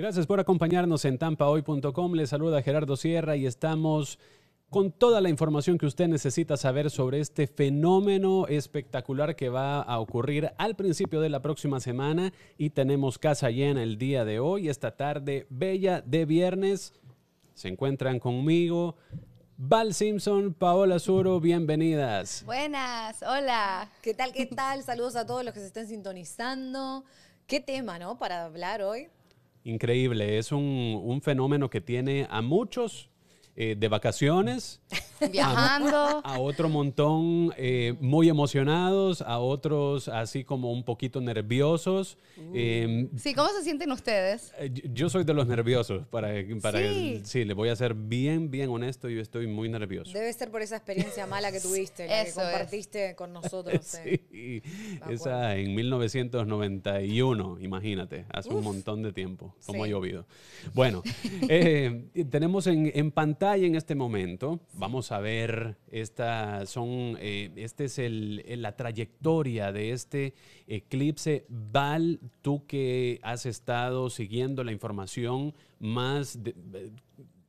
Gracias por acompañarnos en tampahoy.com. Les saluda Gerardo Sierra y estamos con toda la información que usted necesita saber sobre este fenómeno espectacular que va a ocurrir al principio de la próxima semana y tenemos casa llena el día de hoy, esta tarde bella de viernes. Se encuentran conmigo Val Simpson, Paola Azuro, bienvenidas. Buenas, hola. ¿Qué tal? ¿Qué tal? Saludos a todos los que se estén sintonizando. ¿Qué tema, no? Para hablar hoy. Increíble, es un, un fenómeno que tiene a muchos eh, de vacaciones. Viajando. A, otro montón eh, muy emocionados, a otros así como un poquito nerviosos. Em, sí, ¿cómo se sienten ustedes? Eh, yo soy de los nerviosos, para, para sí. le voy a ser bien, bien honesto, yo estoy muy nervioso. Debe ser por esa experiencia mala que tuviste, que compartiste con nosotros. sí, esa en 1991, imagínate, hace un montón de tiempo, como ha llovido. Bueno, tenemos en, en pantalla en este momento. Vamos a ver, esta son, eh, este es el, la trayectoria de este eclipse. Val, tú que has estado siguiendo la información más de, eh,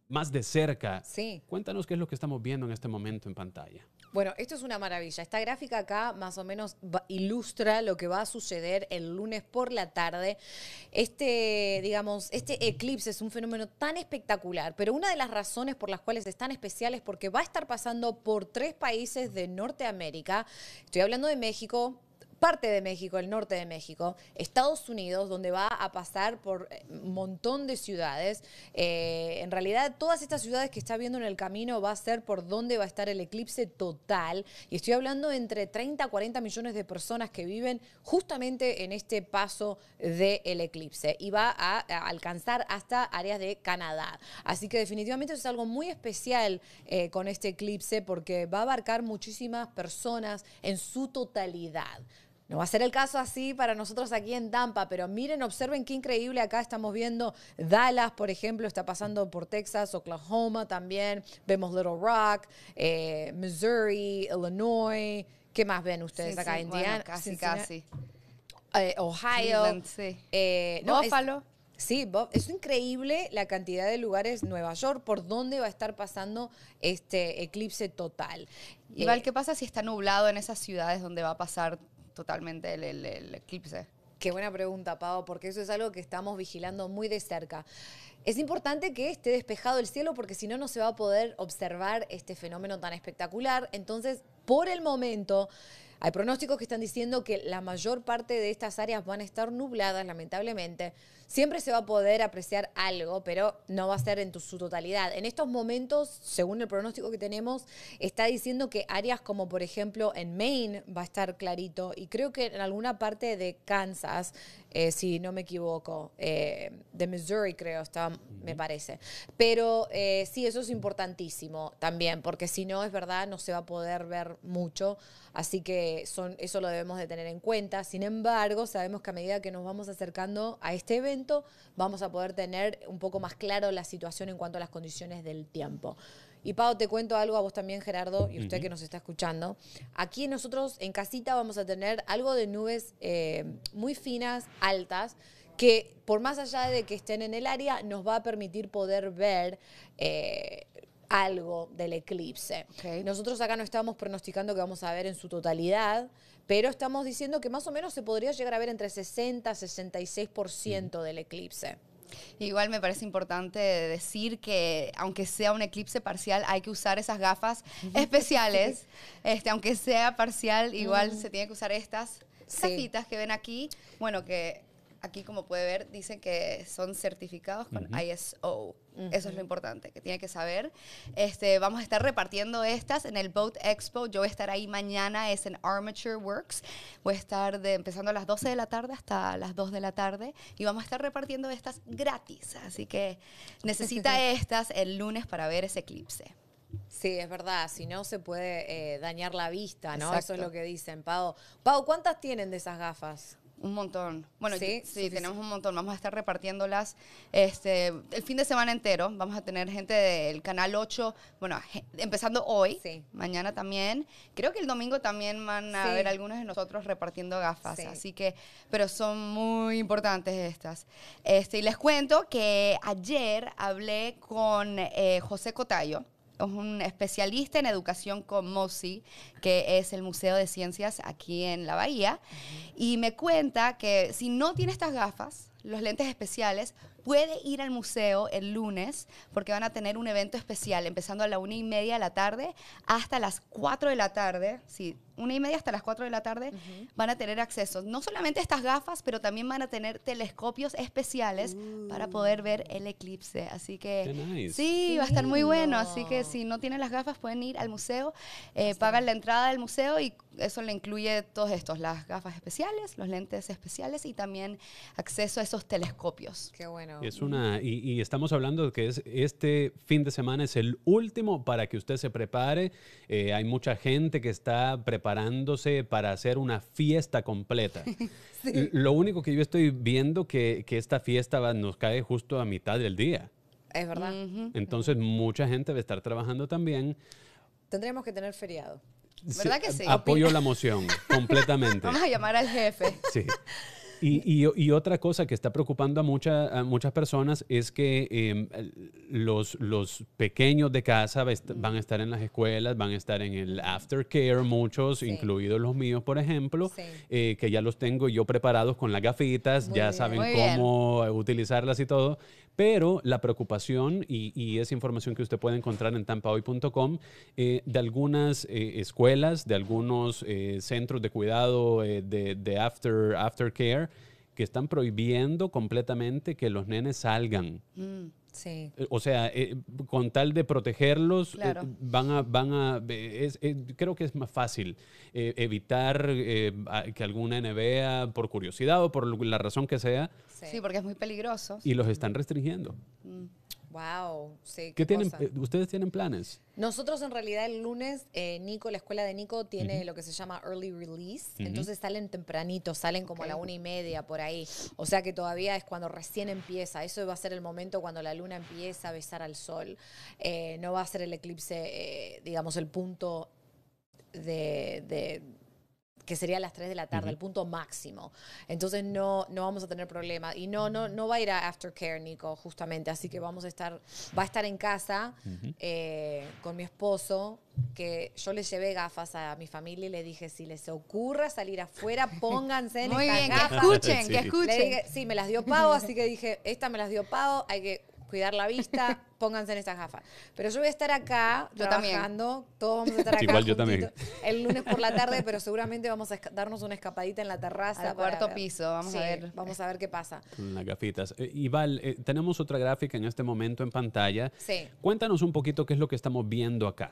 más de cerca, sí. cuéntanos qué es lo que estamos viendo en este momento en pantalla. Bueno, esto es una maravilla. Esta gráfica acá más o menos ilustra lo que va a suceder el lunes por la tarde. Este, digamos, este eclipse es un fenómeno tan espectacular, pero una de las razones por las cuales es tan especial es porque va a estar pasando por tres países de Norteamérica. Estoy hablando de México, parte de México, el norte de México, Estados Unidos, donde va a pasar por eh, un montón de ciudades. Eh, en realidad, todas estas ciudades que está viendo en el camino va a ser por donde va a estar el eclipse total. Y estoy hablando de entre 30 a 40 millones de personas que viven justamente en este paso del eclipse. Y va a alcanzar hasta áreas de Canadá. Así que definitivamente es algo muy especial eh, con este eclipse porque va a abarcar muchísimas personas en su totalidad. No va a ser el caso así para nosotros aquí en Tampa, pero miren, observen qué increíble acá estamos viendo Dallas, por ejemplo, está pasando por Texas, Oklahoma también, vemos Little Rock, eh, Missouri, Illinois, ¿qué más ven ustedes acá? en Indiana, casi, casi. Eh, Ohio, sí. Eh, es, sí, es increíble la cantidad de lugares, Nueva York, por dónde va a estar pasando este eclipse total. Igual, ¿qué pasa si está nublado en esas ciudades donde va a pasar totalmente el, eclipse. Qué buena pregunta, Pau, porque eso es algo que estamos vigilando muy de cerca. Es importante que esté despejado el cielo porque si no, no se va a poder observar este fenómeno tan espectacular. Entonces, por el momento, hay pronósticos que están diciendo que la mayor parte de estas áreas van a estar nubladas, lamentablemente siempre se va a poder apreciar algo, pero no va a ser en su totalidad. En estos momentos, según el pronóstico que tenemos, está diciendo que áreas como por ejemplo en Maine va a estar clarito y creo que en alguna parte de Kansas, eh, si no me equivoco, eh, de Missouri creo, está, me parece. Pero eh, sí, eso es importantísimo también, porque si no, es verdad, no se va a poder ver mucho, así que eso lo debemos de tener en cuenta. Sin embargo, sabemos que a medida que nos vamos acercando a este evento, vamos a poder tener un poco más claro la situación en cuanto a las condiciones del tiempo. Y Pau, te cuento algo a vos también, Gerardo, y usted que nos está escuchando. Aquí nosotros en casita vamos a tener algo de nubes eh, muy finas, altas, que por más allá de que estén en el área, nos va a permitir poder ver eh, algo del eclipse. Nosotros acá no estamos pronosticando que vamos a ver en su totalidad, pero estamos diciendo que más o menos se podría llegar a ver entre 60 y 66% del eclipse. Igual me parece importante decir que aunque sea un eclipse parcial, hay que usar esas gafas especiales. este, aunque sea parcial, igual mm. se tiene que usar estas sí. que ven aquí. Bueno, que aquí como puede ver, dicen que son certificados con ISO. Eso es lo importante que tiene que saber. Este, vamos a estar repartiendo estas en el Boat Expo. Yo voy a estar ahí mañana, es en Armature Works. Voy a estar de, empezando a las 12 de la tarde hasta las 2 de la tarde y vamos a estar repartiendo estas gratis. Así que necesita estas el lunes para ver ese eclipse. Sí, es verdad, si no se puede eh, dañar la vista, ¿no? Eso es lo que dicen, Pau. Pau, ¿cuántas tienen de esas gafas? Un montón. Bueno, sí, sí tenemos un montón. Vamos a estar repartiéndolas este, el fin de semana entero. Vamos a tener gente del Canal 8, bueno, empezando hoy, sí. mañana también. Creo que el domingo también van a ver algunos de nosotros repartiendo gafas. Así que, pero son muy importantes estas. Este, y les cuento que ayer hablé con eh, José Cotayo es un especialista en educación con MOSI, que es el Museo de Ciencias aquí en la Bahía, y me cuenta que si no tiene estas gafas, los lentes especiales, puede ir al museo el lunes porque van a tener un evento especial empezando a la una y media de la tarde hasta las cuatro de la tarde, si una y media hasta las cuatro de la tarde, van a tener acceso. No solamente a estas gafas, pero también van a tener telescopios especiales para mm. poder ver el eclipse. Así que sí, va a estar muy bueno. Así que si no tienen las gafas, pueden ir al museo, eh, pagan la entrada del museo y eso le incluye todos estos, las gafas especiales, los lentes especiales y también acceso a esos telescopios. Qué bueno. Es una, y, estamos hablando que es, este fin de semana es el último para que usted se prepare. Eh, hay mucha gente que está preparada preparándose para hacer una fiesta completa. Lo único que yo estoy viendo que, que esta fiesta nos cae justo a mitad del día. Es verdad. Entonces mucha gente va a estar trabajando también. Tendríamos que tener feriado. ¿Verdad que sí? Apoyo la moción completamente. Vamos a llamar al jefe. Sí. Y, otra cosa que está preocupando a, muchas personas es que em, los, los pequeños de casa van a estar en las escuelas, van a estar en el aftercare, muchos, incluidos los míos, por ejemplo, eh, que ya los tengo yo preparados con las gafitas, ya saben cómo utilizarlas y todo. Pero la preocupación, y, esa información que usted puede encontrar en tampahoy.com, eh, de algunas eh, escuelas, de algunos eh, centros de cuidado, de, after, aftercare, que están prohibiendo completamente que los nenes salgan. Mm. Eh, o sea, eh, con tal de protegerlos, eh, van a, van a, creo que es más fácil evitar que alguna NBA, por curiosidad o por la razón que sea. Sí, porque es muy peligroso. Y los están restringiendo. Mm. Wow, ¿Qué, tienen, eh, ¿Ustedes tienen planes? Nosotros en realidad el lunes, eh, Nico, la escuela de Nico tiene lo que se llama early release, entonces salen tempranito, salen como a la una y media por ahí, o sea que todavía es cuando recién empieza, eso va a ser el momento cuando la luna empieza a besar al sol, eh, no va a ser el eclipse, digamos, el punto de que sería las 3 de la tarde, el punto máximo. Entonces no, no vamos a tener problema. Y no, no, no va a ir a aftercare, Nico, justamente. Así que vamos a estar, va a estar en casa eh, con mi esposo, que yo le llevé gafas a mi familia y le dije, si les ocurra salir afuera, pónganse en Muy gafas. que escuchen, que escuchen. sí, me las dio Pau, así que dije, esta me las dio Pau, hay que cuidar la vista, pónganse en esas gafas. Pero yo voy a estar acá yo trabajando, todos vamos a estar acá. El lunes por la tarde, pero seguramente vamos a darnos una escapadita en la terraza. cuarto piso, vamos a ver. Vamos a ver qué pasa. Las gafitas. Eh, eh, tenemos otra gráfica en este momento en pantalla. Cuéntanos un poquito qué es lo que estamos viendo acá.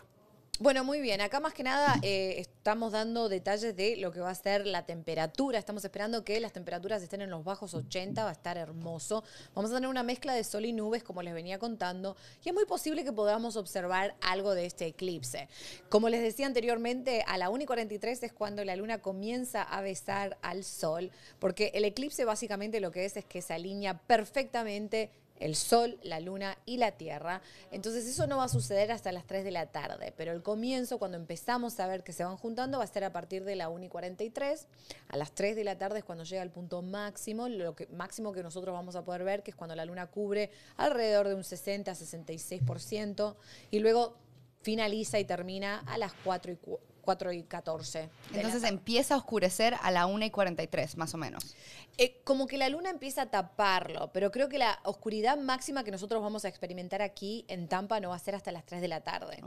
Bueno, muy bien. Acá más que nada eh, estamos dando detalles de lo que va a ser la temperatura. Estamos esperando que las temperaturas estén en los bajos 80, va a estar hermoso. Vamos a tener una mezcla de sol y nubes, como les venía contando, y es muy posible que podamos observar algo de este eclipse. Como les decía anteriormente, a la 1 y 43 es cuando la luna comienza a besar al sol, porque el eclipse básicamente lo que es es que se alinea perfectamente el Sol, la Luna y la Tierra. Entonces eso no va a suceder hasta las 3 de la tarde, pero el comienzo, cuando empezamos a ver que se van juntando, va a ser a partir de la 1 y 43. A las 3 de la tarde es cuando llega el punto máximo, lo máximo que nosotros vamos a poder ver, que es cuando la Luna cubre alrededor de un 60-66%, y luego finaliza y termina a las 4 y 4 y 14. Entonces empieza a oscurecer a la 1 y 43, más o menos. Eh, como que la luna empieza a taparlo, pero creo que la oscuridad máxima que nosotros vamos a experimentar aquí en Tampa no va a ser hasta las 3 de la tarde.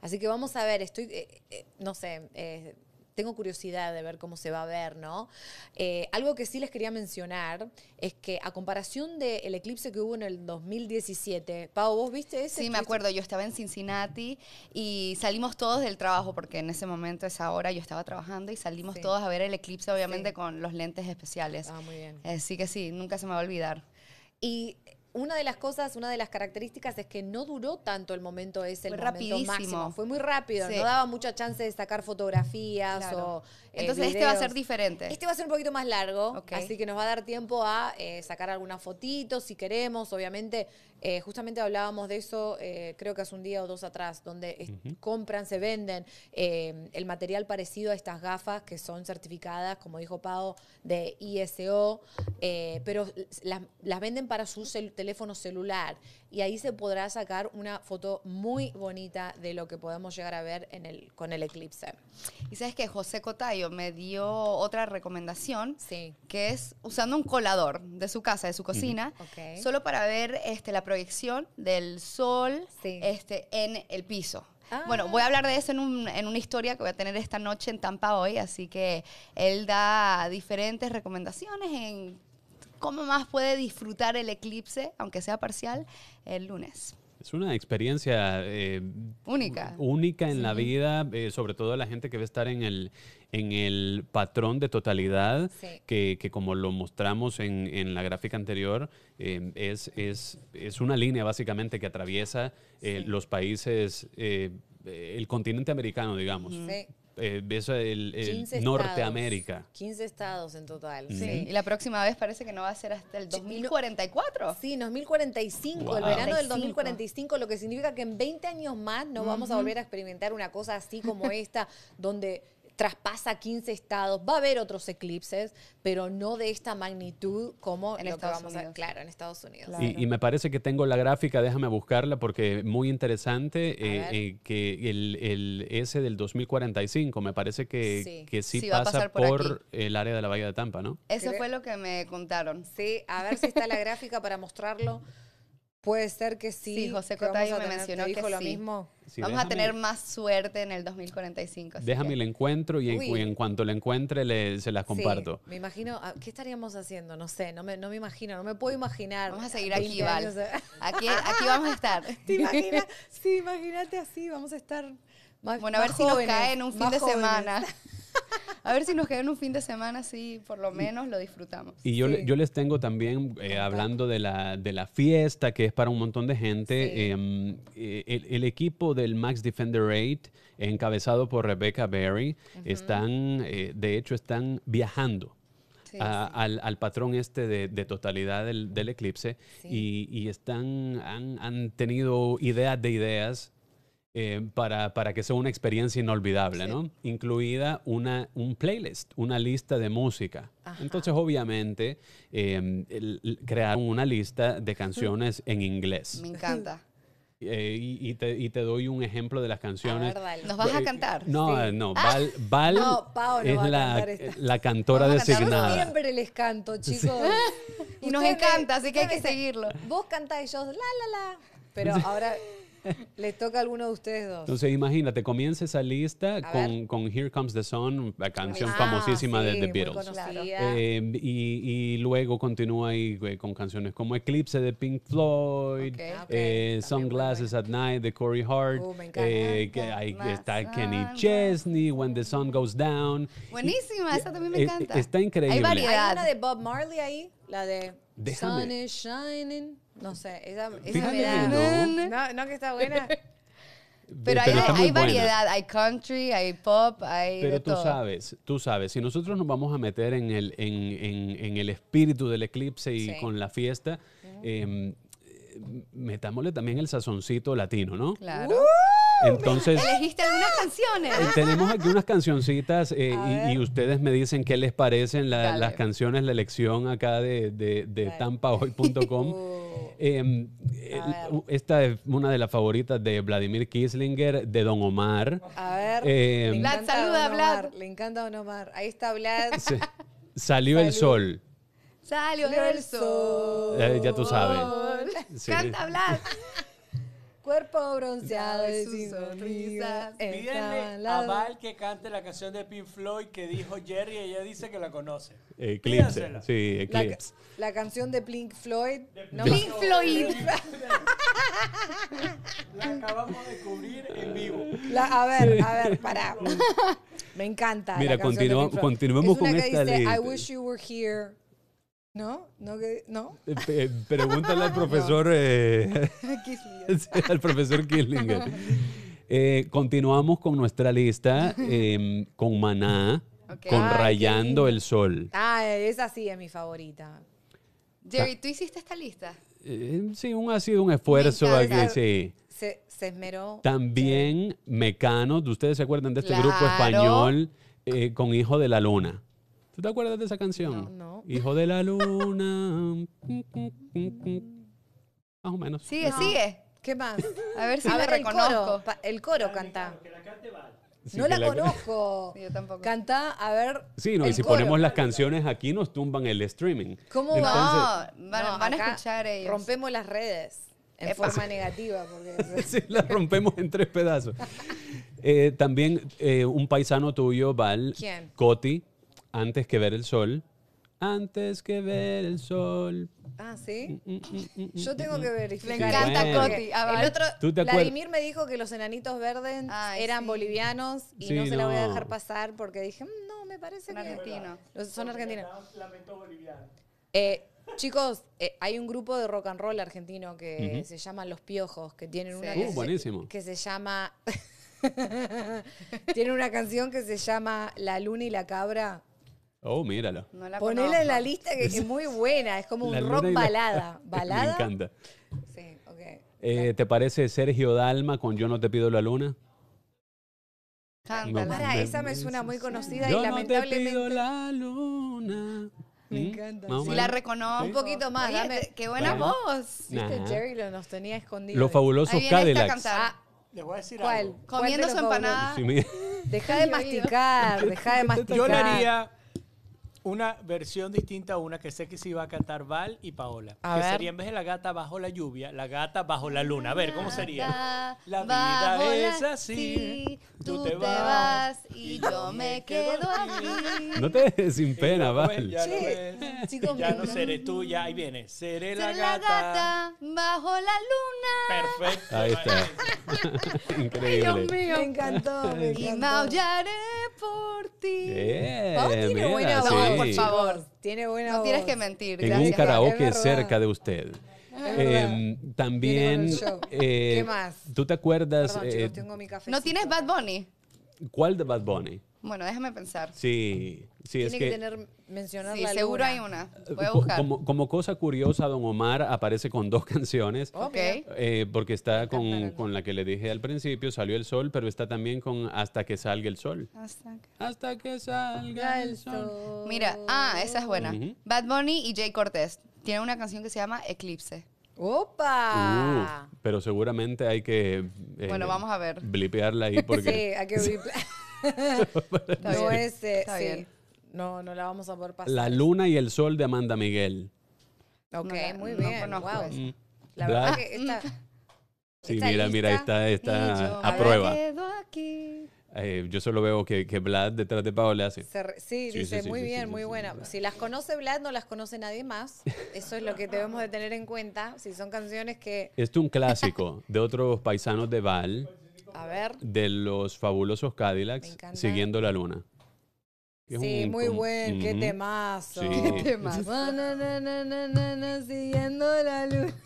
Así que vamos a ver, estoy, eh, eh, no sé tengo curiosidad de ver cómo se va a ver, ¿no? Eh, algo que sí les quería mencionar es que a comparación del eclipse que hubo en el 2017, Pau, ¿vos viste ese? Sí, me acuerdo, yo estaba en Cincinnati y salimos todos del trabajo, porque en ese momento, esa hora, yo estaba trabajando y salimos todos a ver el eclipse, obviamente con los lentes especiales. Ah, muy bien. Así que sí, nunca se me va a olvidar. Y una de las cosas, una de las características es que no duró tanto el momento ese, el fue máximo. Fue muy rápido, no daba mucha chance de sacar fotografías o. Eh, Entonces este va a ser diferente. Este va a ser un poquito más largo, así que nos va a dar tiempo a eh, sacar algunas fotitos si queremos. Obviamente, eh, justamente hablábamos de eso, creo que hace un día o dos atrás, donde compran, se venden el material parecido a estas gafas que son certificadas, como dijo Pau, de ISO, pero las, venden para su celular teléfono celular y ahí se podrá sacar una foto muy bonita de lo que podemos llegar a ver en el, con el eclipse. Y sabes que José Cotayo me dio otra recomendación, que es usando un colador de su casa, de su cocina, solo para ver este, la proyección del sol este, en el piso. Ah. Bueno, voy a hablar de eso en, una historia que voy a tener esta noche en Tampa hoy, así que él da diferentes recomendaciones en cómo más puede disfrutar el eclipse, aunque sea parcial, el lunes. Es una experiencia eh, única. Única en la vida, eh, sobre todo la gente que va a estar en el, en el patrón de totalidad, que, como lo mostramos en, la gráfica anterior, eh, es, es, una línea básicamente que atraviesa los países, el continente americano, digamos eh, eso es el, Norteamérica. 15 estados en total. Mm. Sí. y la próxima vez parece que no va a ser hasta el 2044. Sí, 2045, el verano del 2045, lo que significa que en 20 años más no vamos a volver a experimentar una cosa así como esta, donde traspasa 15 estados, va a haber otros eclipses, pero no de esta magnitud como en Estados Unidos. claro, en Estados Unidos. Y, me parece que tengo la gráfica, déjame buscarla porque muy interesante eh, eh, que el, el, ese del 2045 me parece que sí, que sí, pasa por, por el área de la Bahía de Tampa, ¿no? Eso fue lo que me contaron. Sí, a ver si está la gráfica para mostrarlo. Puede ser que sí. Sí, José Cotayo me mencionó que lo sí. mismo. vamos a tener más suerte en el 2045. Déjame el encuentro y en, cuanto lo encuentre se las comparto. me imagino, ah, ¿qué estaríamos haciendo? No sé, no me, no me imagino, no me puedo imaginar. Vamos a seguir aquí, Val. Aquí, aquí vamos a estar. Sí, imagínate así, vamos a estar más Bueno, a ver si nos cae en un fin de semana. A ver si nos quedan un fin de semana así, por lo menos lo disfrutamos. Y yo, les tengo también, eh, hablando de la, fiesta, que es para un montón de gente, em, eh, el, equipo del Max Defender 8, encabezado por Rebecca Berry, están, eh, de hecho, están viajando. Al, patrón este de, totalidad del, eclipse y, están, han, tenido ideas de ideas eh, para, que sea una experiencia inolvidable, ¿no? Incluida una, un playlist, una lista de música. Entonces, obviamente, eh, una lista de canciones en inglés. Me encanta. Eh, y, te, doy un ejemplo de las canciones. ¿Nos vas a eh, cantar? No, no, Val, es la, cantora designada. Yo siempre les canto, chicos. Y nos encanta, así que hay que seguirlo. Vos cantáis yo, la, la, la. Pero ahora Le toca a alguno de ustedes dos. Entonces, imagínate, comienza esa lista con, con, Here Comes the Sun, la canción ah, famosísima de The Beatles. Eh, y, luego continúa ahí eh, con canciones como Eclipse de Pink Floyd, ah, eh, Sunglasses at Night de Corey Hart, uh, que ahí está Kenny Chesney, When the Sun Goes Down. Buenísima, esa también me encanta. Está increíble. Hay variedad. Hay una de Bob Marley ahí, la de Déjame. Sun is Shining. No sé, esa, esa No, que está buena. Pero, hay, variedad, hay country, hay pop, hay. Pero tú sabes, tú sabes, si nosotros nos vamos a meter en el, en, en, el espíritu del eclipse y con la fiesta, em, metámosle también el sazoncito latino, ¿no? Claro. Entonces. Elegiste algunas canciones. Eh, tenemos aquí unas cancioncitas eh, y, ustedes me dicen qué les parecen las canciones, la elección acá de, de, de tampahoy.com. Em, esta es una de las favoritas de Vladimir Kislinger, de Don Omar. A ver. Eh, saluda a Vlad. Le encanta Don Omar. Ahí está Vlad. salió el sol. Salió el sol. Eh, ya tú sabes. Me Canta Vlad. Cuerpo bronceado y sus sonrisas. Pídenle a Val que cante la canción de Pink Floyd que dijo Jerry. Ella dice que la conoce. Eclipse. Sí, Eclipse. La, canción de Pink Floyd. Pink Floyd. La acabamos de cubrir en vivo. a ver, a ver, pará. Me encanta. Mira, continuemos con que dice, I wish you were here. No, no, no. Eh, eh, pregúntale al profesor, eh, al profesor Kislinger. Eh, continuamos con nuestra lista em, con Maná, con ah, Rayando el Sol. Ah, esa sí es mi favorita. Jerry, ¿tú hiciste esta lista? sí, ha sido un esfuerzo aquí, sí. Se, esmeró. También Mecano, ¿ustedes se acuerdan de este grupo español con Hijo de la Luna? ¿Tú te acuerdas de esa canción? No, Hijo de la luna. Más o menos. Sigue, sigue. ¿Qué más? A ver si A reconozco. El coro, el canta. no la, conozco. Yo tampoco. Canta, a ver. Sí, no, y si ponemos las canciones aquí, nos tumban el streaming. ¿Cómo va? van, a escuchar ellos. Rompemos las redes en forma negativa. Porque... sí, las rompemos en tres pedazos. Eh, también eh, un paisano tuyo, Val. ¿Quién? Coti antes que ver el sol. Antes que ver el sol. Ah, ¿sí? Mm, mm, mm, Yo tengo que ver. Me encanta Coti. El otro, Vladimir me dijo que los enanitos verdes eran bolivianos y no se la voy a dejar pasar porque dije, no, me parece Argentino. son argentinos. Eh, chicos, eh, hay un grupo de rock and roll argentino que se llama Los Piojos, que tienen una uh, que se llama tienen una canción que se llama La luna y la cabra Oh, mírala. Ponela en la lista que, es muy buena, es como un rock balada. ¿Balada? Me encanta. Sí, ok. Eh, ¿Te parece Sergio Dalma con Yo no te pido la luna? Canta. Ah, pará, esa me suena muy conocida y lamentablemente. Yo no te pido la luna. Me ¿Mm? encanta. Si la reconozco. Un poquito más, qué buena voz. lo- nos tenía escondido. Los fabulosos Ahí ah, Les voy a decir ¿Cuál? algo. Comiendo su empanada. Deja de masticar, deja de masticar. Yo la haría una versión distinta a una que sé que se iba a cantar Val y Paola. que sería en vez de la gata bajo la lluvia, la gata bajo la luna. A ver, ¿cómo sería? La vida es así. Tú, te vas y yo me quedo aquí. No te dejes sin pena, Val. Ya, no, seré tú, ya ahí viene. Seré, la, gata. bajo la luna. Perfecto. Ahí está. Increíble. Dios mío. Me encantó. Me Y por ti. tiene buena por favor. Tiene buena no tienes que mentir. En gracias. un karaoke cerca de usted. Em, también. Eh, ¿Qué más? ¿Tú te acuerdas? Eh, tengo mi ¿No tienes Bad Bunny? ¿Cuál de Bad Bunny? Bueno, déjame pensar. Sí, sí, es que, que tener mencionar sí, seguro hay una. Eh, Voy a buscar. Como, cosa curiosa, Don Omar aparece con dos canciones. Ok. Eh, porque está con, la que le dije al principio, Salió el Sol, pero está también con Hasta que salga el sol. Hasta que, salga el sol. Mira, ah, esa es buena. Bad Bunny y Jay Cortés tienen una canción que se llama Eclipse. ¡Opa! Uh, pero seguramente hay que. Eh, bueno, vamos a ver. Blipearla ahí porque. sí, hay que blipearla. Este, no, la vamos a poder pasar. La luna y el sol de Amanda Miguel. Ok, muy bien. Mm. La ¿verdad? que esta. Sí, mira, mira, está, a prueba. Eh, yo solo veo que, Vlad detrás de Paola hace. sí, dice, muy bien, muy buena. si las conoce Vlad, no las conoce nadie más. Eso es lo que debemos de tener en cuenta. Si son canciones que... Esto es un clásico de otros paisanos de Val. A ver. De los fabulosos Cadillacs, siguiendo la luna. Sí, muy buen, qué temazo. Qué temazo. siguiendo la luna.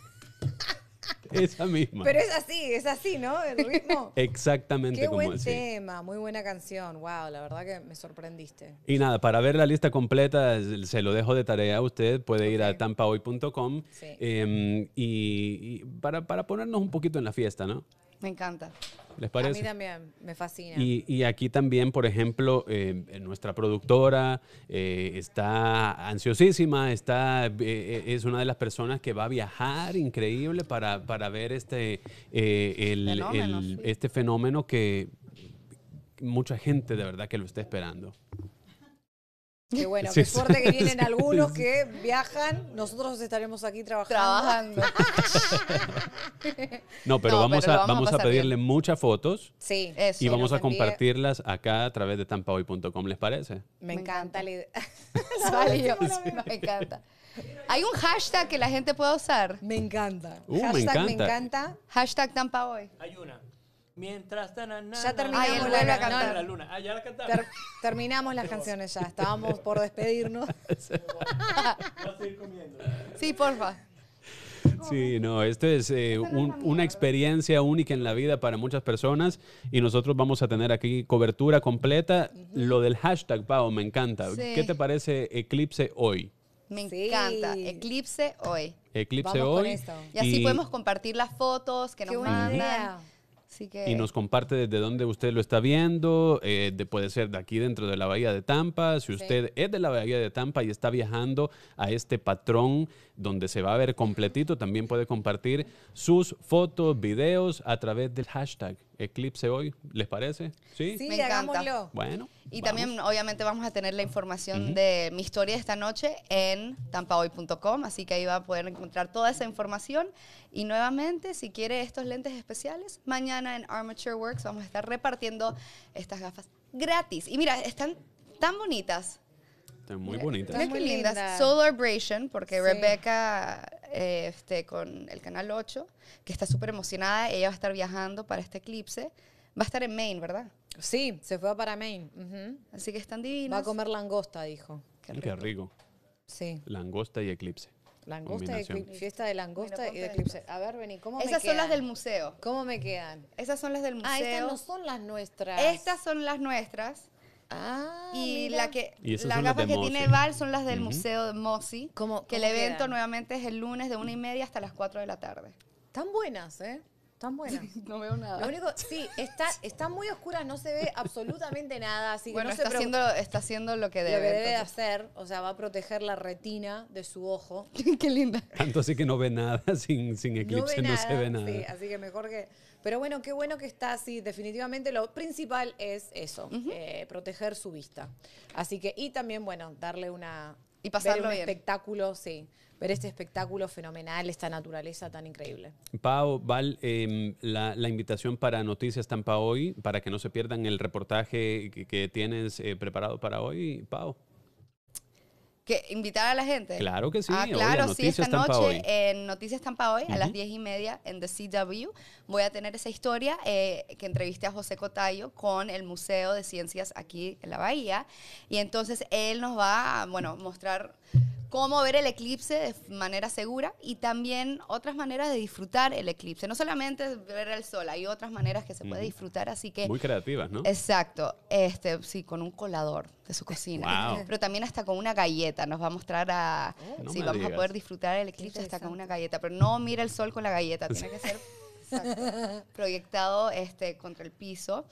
Esa misma. Pero es así, es así, ¿no? El ritmo. Exactamente Qué buen tema, muy buena canción. Wow, la verdad que me sorprendiste. Y nada, para ver la lista completa, se lo dejo de tarea a usted. Puede ir a tampahoy.com. Sí. Em, y, para ponernos un poquito en la fiesta, ¿no? Me encanta. ¿Les parece? A mí también, me fascina. Y, aquí también, por ejemplo, eh, nuestra productora eh, está ansiosísima, está, eh, es una de las personas que va a viajar increíble para, ver este, este fenómeno que mucha gente de verdad que lo está esperando. Qué bueno, qué suerte que vienen algunos que viajan, nosotros estaremos aquí trabajando. Trabajando. no, pero, vamos, a, pedirle muchas fotos sí, eso, y vamos a compartirlas acá a través de tampahoy.com, ¿les parece? Me, encanta la idea. me encanta. Hay un hashtag que la gente pueda usar. Me encanta. Uh, hashtag me encanta. Hashtag tampahoy. Hay una. Mientras tanana, Ya terminamos a cantar. la luna. Ah, ya la cantamos. terminamos las canciones ya, estábamos por despedirnos. Sí, porfa. Sí, no, esto es eh, una experiencia única en la vida para muchas personas y nosotros vamos a tener aquí cobertura completa. Lo del hashtag, Pau, me encanta. ¿Qué te parece Eclipse hoy? Me encanta. Eclipse hoy. Eclipse hoy. Y así podemos compartir las fotos que nos mandan. Y nos comparte desde dónde usted lo está viendo, eh, puede ser de aquí dentro de la Bahía de Tampa, si usted es de la Bahía de Tampa y está viajando a este patrón donde se va a ver completito, también puede compartir sus fotos, videos a través del hashtag eclipse hoy, ¿les parece? Sí, sí Me hagámoslo. Encanta. Bueno. Y también, obviamente, vamos a tener la información de mi historia esta noche en tampahoy.com, así que ahí va a poder encontrar toda esa información. Y nuevamente, si quiere estos lentes especiales, mañana en Armature Works vamos a estar repartiendo estas gafas gratis. Y mira, están tan bonitas. Están muy bonitas. Están muy lindas. Solar Bration, porque Rebecca. Este, con el Canal 8, que está súper emocionada. Ella va a estar viajando para este eclipse. Va a estar en Maine, ¿verdad? Sí, se fue para Maine. Así que están divinos. Va a comer langosta, dijo. Qué rico. Sí. Langosta y eclipse. Langosta y fiesta de langosta y eclipse. A ver, vení ¿cómo Esas me quedan? Esas son las del museo. ¿Cómo me quedan? Esas son las del museo. Ah, estas no son las nuestras. Estas son las nuestras. Ah, y la que y gafas que tiene Val son las del Museo de Mossi, que el evento nuevamente es el lunes de una y media hasta las 4 de la tarde. tan buenas, ¿eh? Están buenas. no veo nada. Lo único, sí, está, muy oscura no se ve absolutamente nada, así que bueno, está, haciendo, está haciendo lo que debe. Lo que debe hacer, o sea, va a proteger la retina de su ojo. Qué linda. Tanto así que no ve nada, sin, eclipse no, se ve nada. Sí, así que mejor que... Pero bueno, qué bueno que está así. Definitivamente lo principal es eso, eh, proteger su vista. Así que, y también, bueno, darle una... Y pasarlo ver un espectáculo, sí ver este espectáculo fenomenal, esta naturaleza tan increíble. Pau, Val, em, la, invitación para Noticias Tampa hoy, para que no se pierdan el reportaje que, tienes eh, preparado para hoy, Pau. Que invitar a la gente. Claro que sí. Ah, claro, sí, esta noche en Noticias Tampa Hoy, a las diez y media en The CW, voy a tener esa historia eh, que entrevisté a José Cotayo con el Museo de Ciencias aquí en la Bahía. Y entonces él nos va a, bueno, mostrar cómo ver el eclipse de manera segura y también otras maneras de disfrutar el eclipse. No solamente ver el sol, hay otras maneras que se puede disfrutar, así que... Muy creativas, ¿no? Exacto. Este, sí, con un colador de su cocina. Pero también hasta con una galleta. Nos va a mostrar a... Oh, vamos a poder disfrutar el eclipse hasta con una galleta. Pero no mira el sol con la galleta, tiene que ser... proyectado este, contra el piso.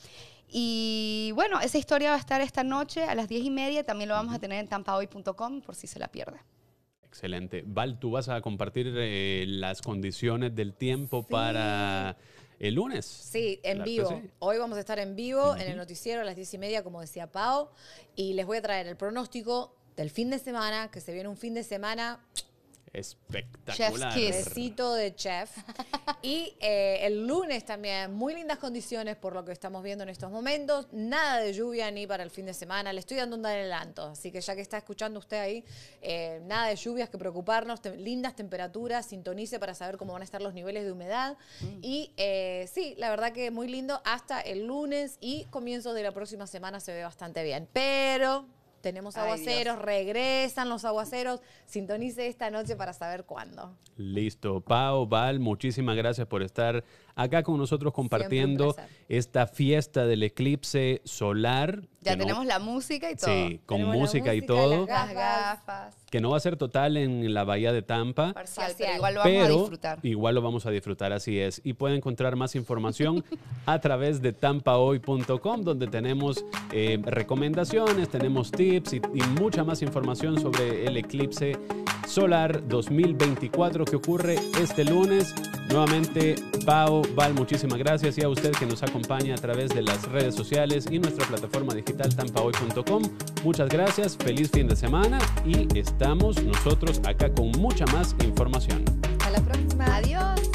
Y bueno, esa historia va a estar esta noche a las diez y media. También lo vamos a tener en tampahoy.com por si se la pierde. Excelente. Val, tú vas a compartir eh, las condiciones del tiempo para el lunes. Sí, en vivo. Hoy vamos a estar en vivo en el noticiero a las diez y media, como decía Pau. Y les voy a traer el pronóstico del fin de semana, que se viene un fin de semana Espectacular. Chef's de chef. Y eh, el lunes también, muy lindas condiciones por lo que estamos viendo en estos momentos. Nada de lluvia ni para el fin de semana. Le estoy dando un adelanto, así que ya que está escuchando usted ahí, eh, nada de lluvias que preocuparnos. lindas temperaturas, sintonice para saber cómo van a estar los niveles de humedad. Mm. Y eh, sí, la verdad que muy lindo hasta el lunes y comienzos de la próxima semana se ve bastante bien. Pero tenemos aguaceros, regresan los aguaceros. Sintonice esta noche para saber cuándo. Listo. Pau, Val, muchísimas gracias por estar acá con nosotros compartiendo esta fiesta del eclipse solar ya tenemos la música y todo. Sí, con música, y todo. Las gafas. Que no va a ser total en la bahía de Tampa. Parcial, pero igual lo vamos a disfrutar. Igual lo vamos a disfrutar, así es. Y puede encontrar más información a través de tampahoy.com, donde tenemos eh, recomendaciones, tenemos tips y mucha más información sobre el eclipse Solar 2024 que ocurre este lunes. Nuevamente, Pau Val, muchísimas gracias y a usted que nos acompaña a través de las redes sociales y nuestra plataforma digital tampahoy.com. Muchas gracias, feliz fin de semana y estamos nosotros acá con mucha más información. Hasta la próxima, adiós.